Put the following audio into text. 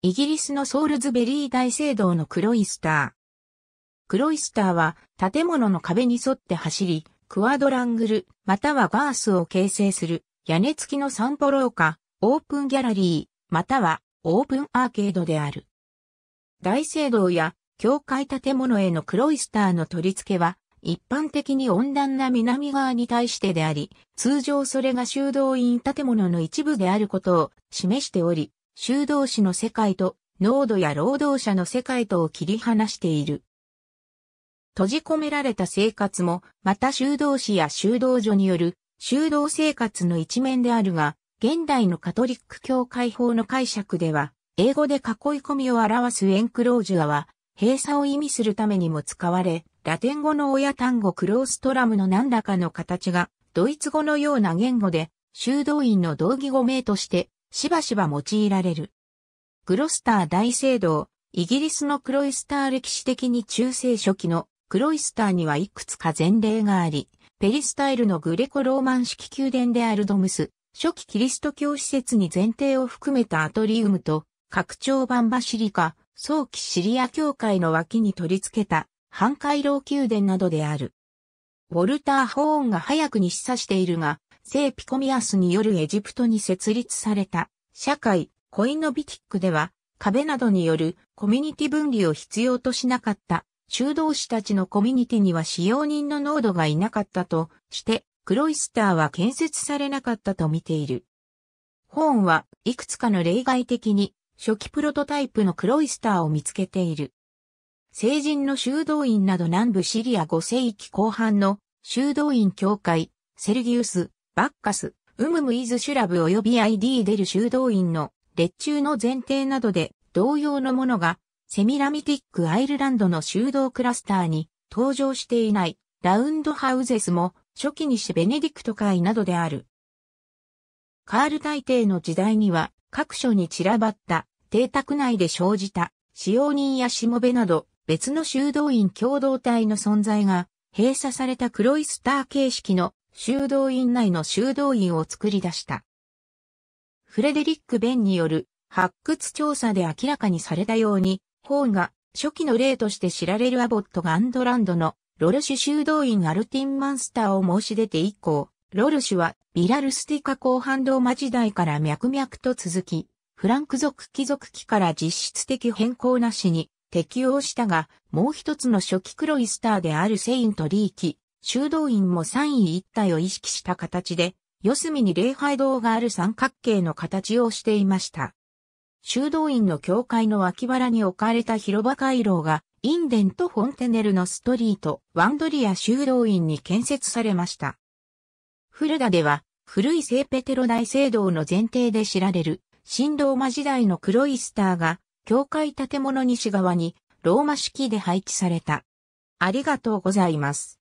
イギリスのソールズベリー大聖堂のクロイスター。クロイスターは建物の壁に沿って走り、クワドラングル、またはバースを形成する屋根付きの散歩廊下、オープンギャラリー、またはオープンアーケードである。大聖堂や教会建物へのクロイスターの取り付けは一般的に温暖な南側に対してであり、通常それが修道院建物の一部であることを示しており、修道士の世界と、濃度や労働者の世界とを切り離している。閉じ込められた生活も、また修道士や修道所による修道生活の一面であるが、現代のカトリック教会法の解釈では、英語で囲い込みを表すエンクロージュアは、閉鎖を意味するためにも使われ、ラテン語の親単語クローストラムの何らかの形が、ドイツ語のような言語で、修道院の同義語名としてしばしば用いられる。グロスター大聖堂、イギリスのクロイスター歴史的に中世初期のクロイスターにはいくつか前例があり、ペリスタイルのグレコローマン式宮殿であるドムス、初期キリスト教施設に前提を含めたアトリウムと、拡張版バシリカ、早期シリア教会の脇に取り付けた、半回廊宮殿などである。ウォルター・ホーンが早くに示唆しているが、聖ピコミアスによるエジプトに設立された社会コイノビティックでは壁などによるコミュニティ分離を必要としなかった修道士たちのコミュニティには使用人の濃度がいなかったとしてクロイスターは建設されなかったと見ている。本はいくつかの例外的に初期プロトタイプのクロイスターを見つけている。成人の修道院など南部シリア5世紀後半の修道院教会、セルギウス、バッカス、ウムムイズシュラブ及び ID 出る修道院の列中の前提などで同様のものがセミラミティックアイルランドの修道クラスターに登場していないラウンドハウゼスも初期にしてベネディクト会などである。カール大帝の時代には各所に散らばった邸宅内で生じた使用人やしもべなど別の修道院共同体の存在が閉鎖されたクロイスター形式の修道院内の修道院を作り出した。フレデリック・ベンによる発掘調査で明らかにされたように、ホーンが初期の例として知られるアボットがアンドランドのロルシュ修道院アルティンマンスターを申し出て以降、ロルシュはビラルスティカ後半ローマ時代から脈々と続き、フランク族貴族期から実質的変更なしに適応したが、もう一つの初期クロイスターであるセイントリーキ、修道院も三位一体を意識した形で、四隅に礼拝堂がある三角形の形をしていました。修道院の教会の脇腹に置かれた広場回廊が、インデンとフォンテネルのストリート、ワンドリア修道院に建設されました。古田では、古い聖ペテロ大聖堂の前提で知られる、新ローマ時代の黒いスターが、教会建物西側に、ローマ式で配置された。ありがとうございます。